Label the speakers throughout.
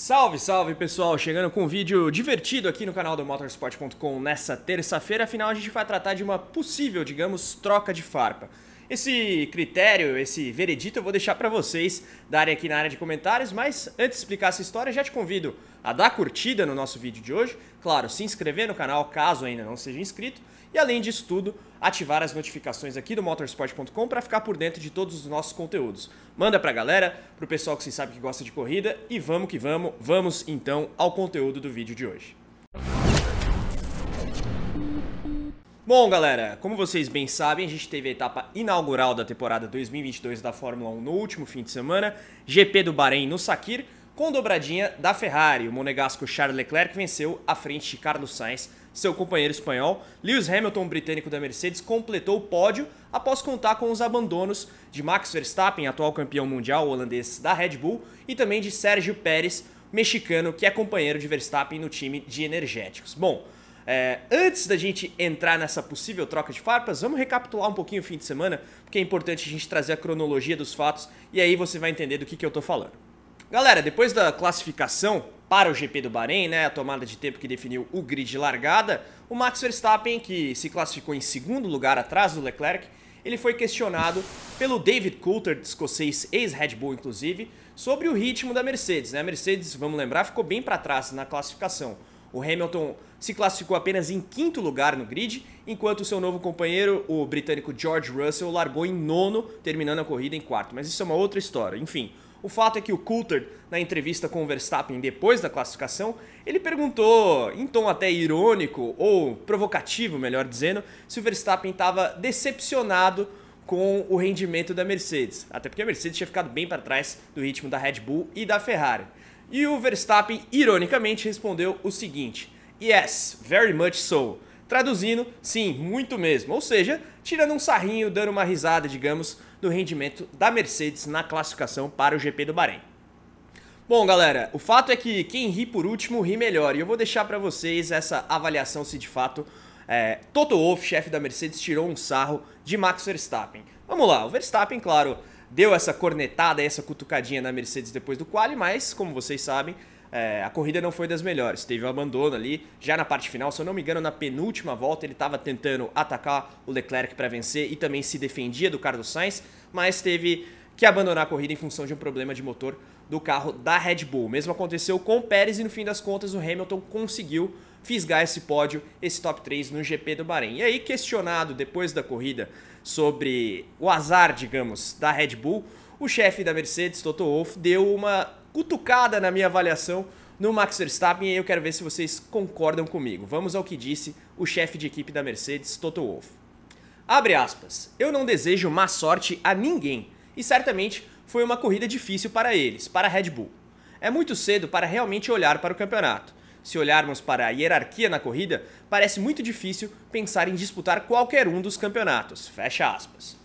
Speaker 1: Salve, salve pessoal! Chegando com um vídeo divertido aqui no canal do motorsport.com nessa terça-feira. Afinal, a gente vai tratar de uma possível, digamos, troca de farpa. Esse critério, esse veredito eu vou deixar para vocês darem aqui na área de comentários, mas antes de explicar essa história, já te convido a dar curtida no nosso vídeo de hoje, claro, se inscrever no canal caso ainda não seja inscrito, e além disso tudo, ativar as notificações aqui do motorsport.com para ficar por dentro de todos os nossos conteúdos. Manda pra galera, pro pessoal que se sabe que gosta de corrida e vamos que vamos, vamos então ao conteúdo do vídeo de hoje. Bom, galera, como vocês bem sabem, a gente teve a etapa inaugural da temporada 2022 da Fórmula 1 no último fim de semana, GP do Bahrein no Sakir, com dobradinha da Ferrari. O monegasco Charles Leclerc venceu à frente de Carlos Sainz, seu companheiro espanhol. Lewis Hamilton, britânico da Mercedes, completou o pódio após contar com os abandonos de Max Verstappen, atual campeão mundial holandês da Red Bull, e também de Sérgio Pérez, mexicano, que é companheiro de Verstappen no time de energéticos. Bom, é, antes da gente entrar nessa possível troca de farpas, vamos recapitular um pouquinho o fim de semana, porque é importante a gente trazer a cronologia dos fatos e aí você vai entender do que, que eu tô falando. Galera, depois da classificação para o GP do Bahrein, né, a tomada de tempo que definiu o grid de largada, o Max Verstappen, que se classificou em segundo lugar atrás do Leclerc, ele foi questionado pelo David Coulter, escocês ex-Red Bull inclusive, sobre o ritmo da Mercedes. Né? A Mercedes, vamos lembrar, ficou bem para trás na classificação. O Hamilton se classificou apenas em quinto lugar no grid, enquanto seu novo companheiro, o britânico George Russell, largou em nono, terminando a corrida em quarto. Mas isso é uma outra história. Enfim, o fato é que o Coulthard, na entrevista com o Verstappen depois da classificação, ele perguntou, em tom até irônico ou provocativo, melhor dizendo, se o Verstappen estava decepcionado com o rendimento da Mercedes, até porque a Mercedes tinha ficado bem para trás do ritmo da Red Bull e da Ferrari. E o Verstappen, ironicamente, respondeu o seguinte: Yes, very much so. Traduzindo, sim, muito mesmo. Ou seja, tirando um sarrinho, dando uma risada, digamos, do rendimento da Mercedes na classificação para o GP do Bahrein. Bom, galera, o fato é que quem ri por último ri melhor. E eu vou deixar para vocês essa avaliação se de fato é, Toto Wolff, chefe da Mercedes, tirou um sarro de Max Verstappen. Vamos lá, o Verstappen, claro, deu essa cornetada, essa cutucadinha na Mercedes depois do quali, mas, como vocês sabem, é, a corrida não foi das melhores. Teve um abandono ali, já na parte final, se eu não me engano, na penúltima volta ele estava tentando atacar o Leclerc para vencer e também se defendia do Carlos Sainz, mas teve que abandonar a corrida em função de um problema de motor do carro da Red Bull. mesmo aconteceu com o Pérez e no fim das contas o Hamilton conseguiu fisgar esse pódio, esse top 3 no GP do Bahrein. E aí, questionado depois da corrida sobre o azar, digamos, da Red Bull, o chefe da Mercedes, Toto Wolff, deu uma cutucada na minha avaliação no Max Verstappen e eu quero ver se vocês concordam comigo. Vamos ao que disse o chefe de equipe da Mercedes, Toto Wolff. Abre aspas. Eu não desejo má sorte a ninguém e certamente foi uma corrida difícil para eles, para a Red Bull. É muito cedo para realmente olhar para o campeonato. Se olharmos para a hierarquia na corrida, parece muito difícil pensar em disputar qualquer um dos campeonatos. Fecha aspas.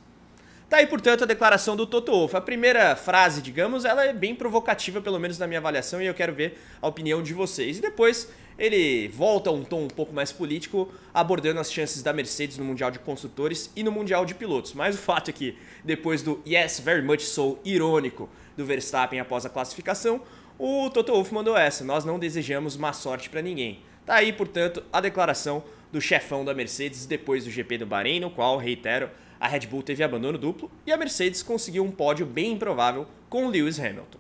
Speaker 1: Tá aí, portanto, a declaração do Toto Wolff. A primeira frase, digamos, ela é bem provocativa, pelo menos na minha avaliação, e eu quero ver a opinião de vocês. E depois ele volta a um tom um pouco mais político, abordando as chances da Mercedes no Mundial de Construtores e no Mundial de Pilotos. Mas o fato é que, depois do yes, very much so irônico do Verstappen após a classificação, o Toto Wolff mandou essa: Nós não desejamos má sorte para ninguém. Tá aí, portanto, a declaração do chefão da Mercedes depois do GP do Bahrein, no qual, reitero, a Red Bull teve abandono duplo e a Mercedes conseguiu um pódio bem improvável com Lewis Hamilton.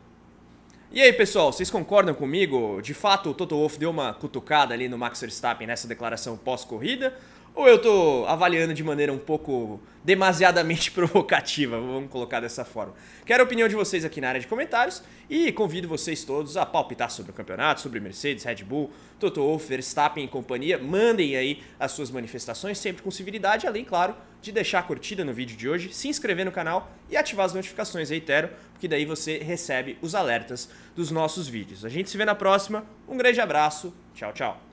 Speaker 1: E aí, pessoal, vocês concordam comigo? De fato, o Toto Wolff deu uma cutucada ali no Max Verstappen nessa declaração pós-corrida? Ou eu tô avaliando de maneira um pouco demasiadamente provocativa, vamos colocar dessa forma. Quero a opinião de vocês aqui na área de comentários e convido vocês todos a palpitar sobre o campeonato, sobre Mercedes, Red Bull, Toto Wolff, Verstappen e companhia. Mandem aí as suas manifestações sempre com civilidade, além, claro, de deixar a curtida no vídeo de hoje, se inscrever no canal e ativar as notificações, aí Tero, porque daí você recebe os alertas dos nossos vídeos. A gente se vê na próxima, um grande abraço, tchau, tchau.